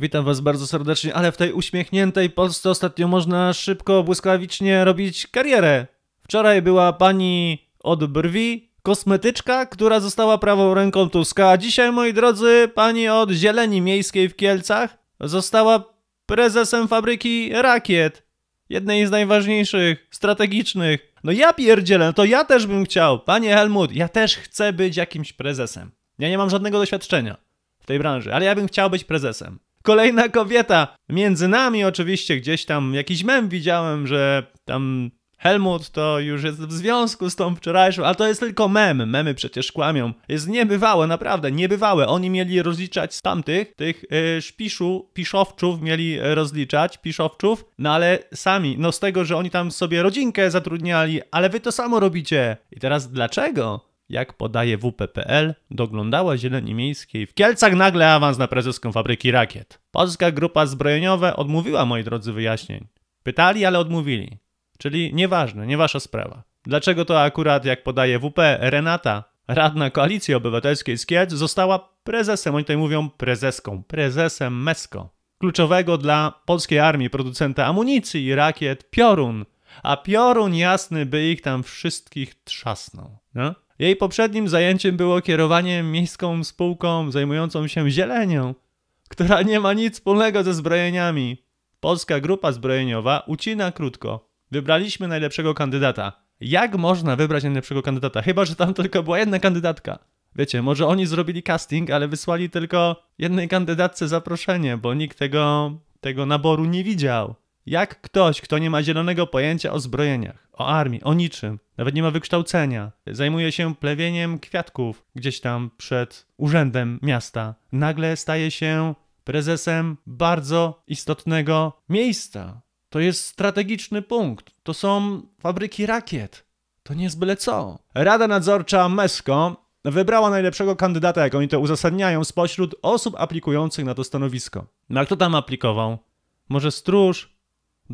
Witam Was bardzo serdecznie, ale w tej uśmiechniętej Polsce ostatnio można szybko, błyskawicznie robić karierę. Wczoraj była pani od brwi, kosmetyczka, która została prawą ręką Tuska, a dzisiaj, moi drodzy, pani od zieleni miejskiej w Kielcach została prezesem fabryki rakiet. Jednej z najważniejszych, strategicznych. No ja pierdzielę, to ja też bym chciał. Panie Helmut, ja też chcę być jakimś prezesem. Ja nie mam żadnego doświadczenia w tej branży, ale ja bym chciał być prezesem. Kolejna kobieta. Między nami oczywiście gdzieś tam jakiś mem widziałem, że tam Helmut to już jest w związku z tą wczorajszą, ale to jest tylko mem. Memy przecież kłamią. Jest niebywałe, naprawdę, niebywałe. Oni mieli rozliczać z tamtych, tych y, szpiszu, piszowczów mieli rozliczać, piszowczów, no ale sami, no z tego, że oni tam sobie rodzinkę zatrudniali, ale wy to samo robicie. I teraz dlaczego? Jak podaje WP.pl, doglądała zieleni miejskiej w Kielcach nagle awans na prezeską fabryki rakiet. Polska grupa zbrojeniowa odmówiła, moi drodzy, wyjaśnień. Pytali, ale odmówili. Czyli nieważne, nie wasza sprawa. Dlaczego to akurat, jak podaje WP, Renata, radna Koalicji Obywatelskiej z Kielc, została prezesem, oni tutaj mówią prezeską, prezesem MESKO, kluczowego dla polskiej armii producenta amunicji i rakiet Piorun. A Piorun jasny by ich tam wszystkich trzasnął. No? Jej poprzednim zajęciem było kierowanie miejską spółką zajmującą się zielenią, która nie ma nic wspólnego ze zbrojeniami. Polska Grupa Zbrojeniowa ucina krótko. Wybraliśmy najlepszego kandydata. Jak można wybrać najlepszego kandydata? Chyba, że tam tylko była jedna kandydatka. Wiecie, może oni zrobili casting, ale wysłali tylko jednej kandydatce zaproszenie, bo nikt tego, tego naboru nie widział. Jak ktoś, kto nie ma zielonego pojęcia o zbrojeniach, o armii, o niczym, nawet nie ma wykształcenia, zajmuje się plewieniem kwiatków gdzieś tam przed urzędem miasta, nagle staje się prezesem bardzo istotnego miejsca. To jest strategiczny punkt, to są fabryki rakiet. To nie jest byle co. Rada nadzorcza MESCO wybrała najlepszego kandydata, jak oni to uzasadniają, spośród osób aplikujących na to stanowisko. No a kto tam aplikował? Może stróż,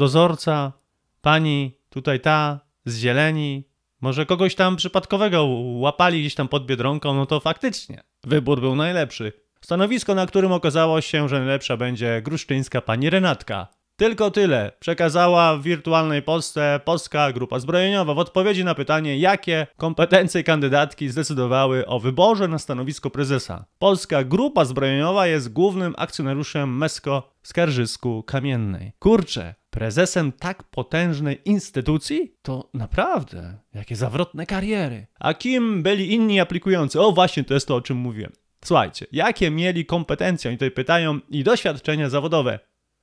dozorca, pani tutaj ta z zieleni, może kogoś tam przypadkowego łapali gdzieś tam pod biedronką, no to faktycznie wybór był najlepszy. Stanowisko, na którym okazało się, że najlepsza będzie gruszczyńska pani Renatka. Tylko tyle przekazała w wirtualnej Polsce Polska Grupa Zbrojeniowa w odpowiedzi na pytanie, jakie kompetencje kandydatki zdecydowały o wyborze na stanowisko prezesa. Polska Grupa Zbrojeniowa jest głównym akcjonariuszem MESCO w Skarżysku Kamiennej. Kurczę, prezesem tak potężnej instytucji? To naprawdę, jakie zawrotne kariery. A kim byli inni aplikujący? O, właśnie, to jest to, o czym mówiłem. Słuchajcie, jakie mieli kompetencje, oni tutaj pytają, i doświadczenia zawodowe.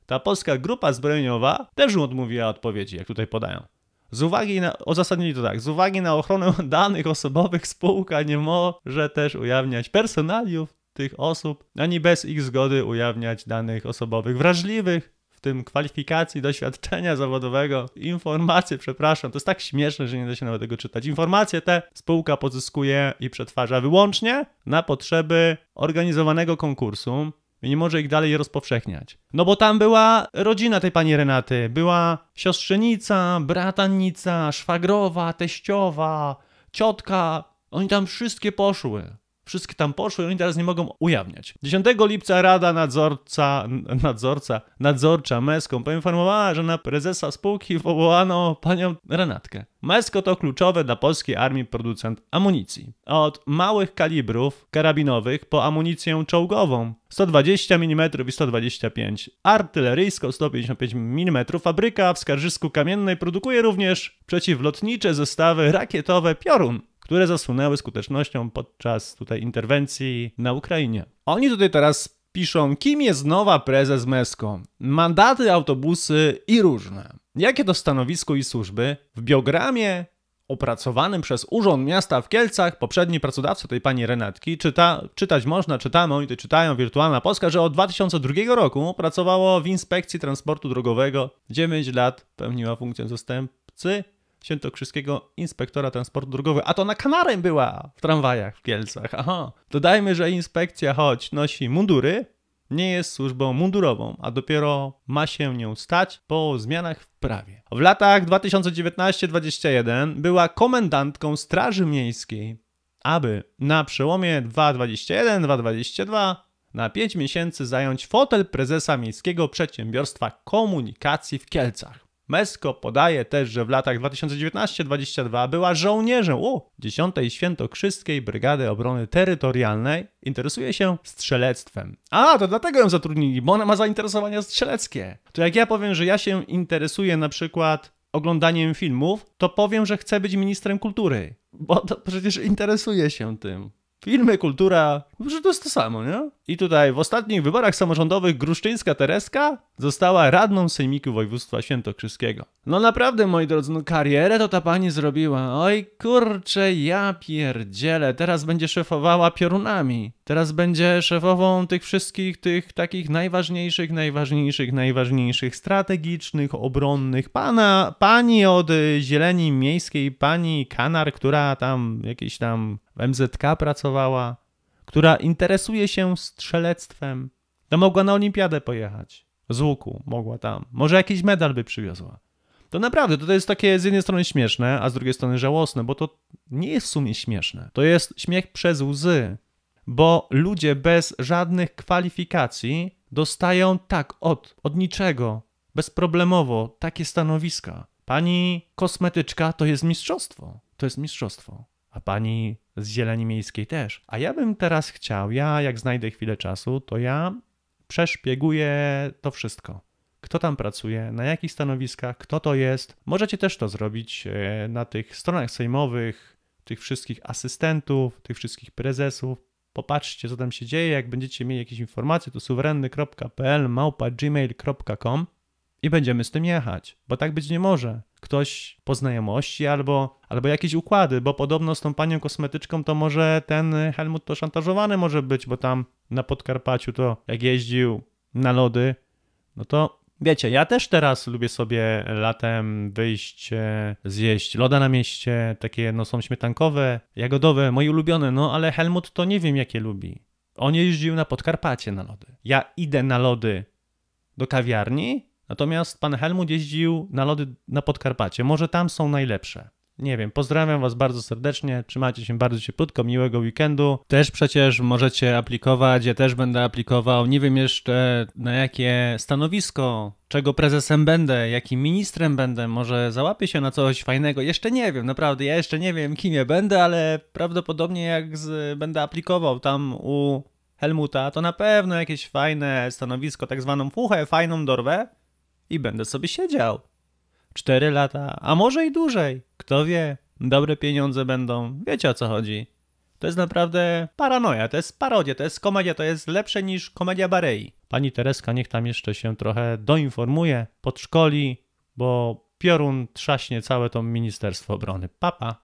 Ta polska grupa zbrojeniowa też odmówiła odpowiedzi, jak tutaj podają. Z uwagi na, uzasadnili to tak, z uwagi na ochronę danych osobowych spółka nie może też ujawniać personaliów tych osób, ani bez ich zgody ujawniać danych osobowych wrażliwych w tym kwalifikacji doświadczenia zawodowego, informacje, przepraszam, to jest tak śmieszne, że nie da się nawet tego czytać. Informacje te spółka pozyskuje i przetwarza wyłącznie na potrzeby organizowanego konkursu i nie może ich dalej rozpowszechniać. No bo tam była rodzina tej pani Renaty, była siostrzenica, bratanica, szwagrowa, teściowa, ciotka, oni tam wszystkie poszły wszystkie tam poszły i oni teraz nie mogą ujawniać. 10 lipca Rada Nadzorca, nadzorca Nadzorcza Meską poinformowała, że na prezesa spółki powołano panią Renatkę. Mesko to kluczowe dla polskiej armii producent amunicji. Od małych kalibrów karabinowych po amunicję czołgową 120 mm i 125, artyleryjską 155 mm. Fabryka w Skarżysku Kamiennej produkuje również przeciwlotnicze zestawy rakietowe Piorun które zasunęły skutecznością podczas tutaj interwencji na Ukrainie. Oni tutaj teraz piszą, kim jest nowa prezes Mesko. Mandaty, autobusy i różne. Jakie to stanowisko i służby? W biogramie opracowanym przez Urząd Miasta w Kielcach, poprzedni pracodawca tej pani Renatki, czyta, czytać można, czytamy, oni to czytają, Wirtualna Polska, że od 2002 roku pracowało w Inspekcji Transportu Drogowego, 9 lat pełniła funkcję zastępcy świętokrzyskiego inspektora transportu drogowego. A to na kanarem była w tramwajach w Kielcach. Aha. Dodajmy, że inspekcja, choć nosi mundury, nie jest służbą mundurową, a dopiero ma się nią stać po zmianach w prawie. W latach 2019 2021 była komendantką Straży Miejskiej, aby na przełomie 2021-2022 na 5 miesięcy zająć fotel prezesa Miejskiego Przedsiębiorstwa Komunikacji w Kielcach. Mesko podaje też, że w latach 2019 2022 była żołnierzem u 10. Świętokrzyskiej Brygady Obrony Terytorialnej. Interesuje się strzelectwem. A, to dlatego ją zatrudnili, bo ona ma zainteresowania strzeleckie. To jak ja powiem, że ja się interesuję na przykład oglądaniem filmów, to powiem, że chcę być ministrem kultury, bo to przecież interesuje się tym. Filmy, kultura, że to jest to samo, nie? I tutaj w ostatnich wyborach samorządowych gruszczyńska Tereska została radną sejmiku województwa świętokrzyskiego. No naprawdę, moi drodzy, no karierę to ta pani zrobiła. Oj kurcze, ja pierdzielę, teraz będzie szefowała piorunami. Teraz będzie szefową tych wszystkich, tych takich najważniejszych, najważniejszych, najważniejszych strategicznych, obronnych. Pana, pani od Zieleni Miejskiej, pani Kanar, która tam jakieś tam w MZK pracowała, która interesuje się strzelectwem, to mogła na olimpiadę pojechać. Z łuku mogła tam. Może jakiś medal by przywiozła. To naprawdę, to jest takie z jednej strony śmieszne, a z drugiej strony żałosne, bo to nie jest w sumie śmieszne. To jest śmiech przez łzy, bo ludzie bez żadnych kwalifikacji dostają tak od, od niczego, bezproblemowo takie stanowiska. Pani kosmetyczka to jest mistrzostwo. To jest mistrzostwo a pani z Zieleni Miejskiej też. A ja bym teraz chciał, ja jak znajdę chwilę czasu, to ja przeszpieguję to wszystko. Kto tam pracuje, na jakich stanowiskach, kto to jest. Możecie też to zrobić e, na tych stronach sejmowych, tych wszystkich asystentów, tych wszystkich prezesów. Popatrzcie, co tam się dzieje. Jak będziecie mieli jakieś informacje, to suwerenny.pl małpa gmail.com i będziemy z tym jechać, bo tak być nie może ktoś po znajomości albo, albo jakieś układy, bo podobno z tą panią kosmetyczką to może ten Helmut to szantażowany może być, bo tam na Podkarpaciu to jak jeździł na lody, no to wiecie, ja też teraz lubię sobie latem wyjść, e, zjeść loda na mieście, takie no są śmietankowe, jagodowe, moje ulubione, no ale Helmut to nie wiem jakie lubi. On jeździł na Podkarpacie na lody. Ja idę na lody do kawiarni Natomiast pan Helmut jeździł na lody na Podkarpacie. Może tam są najlepsze. Nie wiem, pozdrawiam Was bardzo serdecznie, trzymajcie się bardzo cieplutko, miłego weekendu. Też przecież możecie aplikować, ja też będę aplikował. Nie wiem jeszcze na jakie stanowisko, czego prezesem będę, jakim ministrem będę, może załapię się na coś fajnego. Jeszcze nie wiem, naprawdę, ja jeszcze nie wiem kim ja będę, ale prawdopodobnie jak z, będę aplikował tam u Helmuta, to na pewno jakieś fajne stanowisko, tak zwaną fuchę, fajną dorwę i będę sobie siedział. Cztery lata, a może i dłużej. Kto wie, dobre pieniądze będą, wiecie o co chodzi. To jest naprawdę paranoia, to jest parodia, to jest komedia, to jest lepsze niż komedia Barei. Pani Tereska niech tam jeszcze się trochę doinformuje, podszkoli, bo piorun trzaśnie całe to Ministerstwo Obrony. Papa.